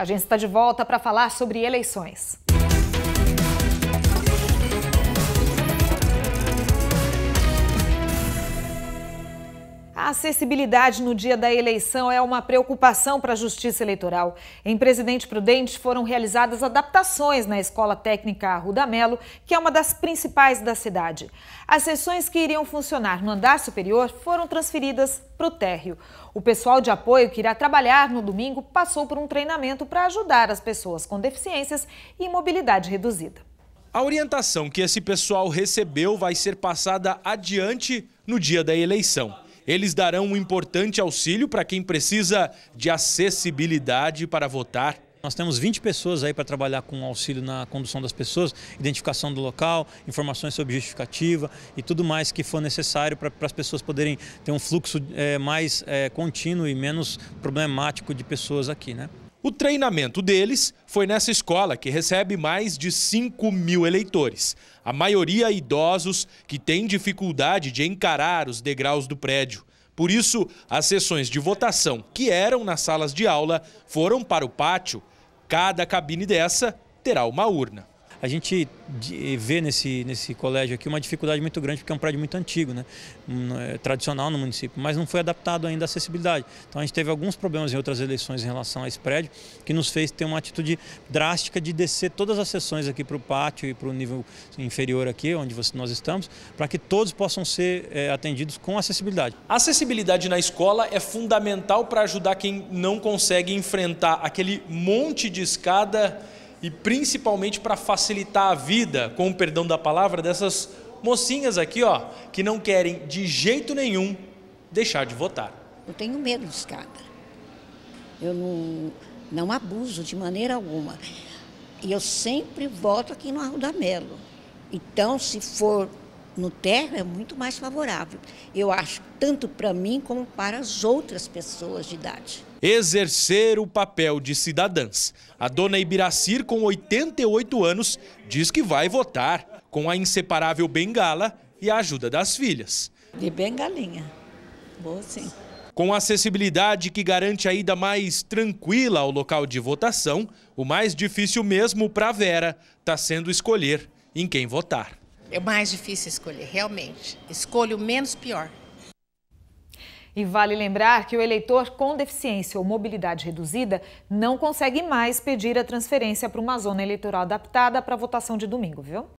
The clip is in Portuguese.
A gente está de volta para falar sobre eleições. A acessibilidade no dia da eleição é uma preocupação para a Justiça Eleitoral. Em Presidente Prudente foram realizadas adaptações na Escola Técnica Arruda Melo, que é uma das principais da cidade. As sessões que iriam funcionar no andar superior foram transferidas para o térreo. O pessoal de apoio que irá trabalhar no domingo passou por um treinamento para ajudar as pessoas com deficiências e mobilidade reduzida. A orientação que esse pessoal recebeu vai ser passada adiante no dia da eleição. Eles darão um importante auxílio para quem precisa de acessibilidade para votar nós temos 20 pessoas aí para trabalhar com auxílio na condução das pessoas, identificação do local, informações sobre justificativa e tudo mais que for necessário para, as pessoas poderem ter um fluxo é, mais é, contínuo e menos problemático de pessoas aqui, né? O treinamento deles foi nessa escola, que recebe mais de 5 mil eleitores, a maioria idosos que têm dificuldade de encarar os degraus do prédio. Por isso, as sessões de votação, que eram nas salas de aula, foram para o pátio. Cada cabine dessa terá uma urna a gente eh, vê nesse, nesse colégio aqui uma dificuldade muito grande, porque é um prédio muito antigo, né? Hum, é tradicional no município, mas não foi adaptado ainda à acessibilidade. Então a gente teve alguns problemas em outras eleições em relação a esse prédio, que nos fez ter uma atitude drástica de descer todas as sessões aqui para o pátio e para o nível inferior aqui, onde nós estamos, para que todos possam ser é, atendidos com acessibilidade. A acessibilidade na escola é fundamental para ajudar quem não consegue enfrentar aquele monte de escada e principalmente para facilitar a vida, com o perdão da palavra, dessas mocinhas aqui, ó, que não querem de jeito nenhum deixar de votar. Eu tenho medo dos caras. Eu não, não abuso de maneira alguma. E eu sempre voto aqui no Arruda Melo. Então, se for no terra é muito mais favorável, eu acho, tanto para mim como para as outras pessoas de idade. Exercer o papel de cidadãs. A dona Ibiracir, com 88 anos, diz que vai votar com a inseparável bengala e a ajuda das filhas. De bengalinha. Boa sim. Com acessibilidade que garante a ida mais tranquila ao local de votação, o mais difícil mesmo para Vera está sendo escolher em quem votar. É mais difícil escolher, realmente. Escolho o menos pior. E vale lembrar que o eleitor com deficiência ou mobilidade reduzida não consegue mais pedir a transferência para uma zona eleitoral adaptada para a votação de domingo, viu?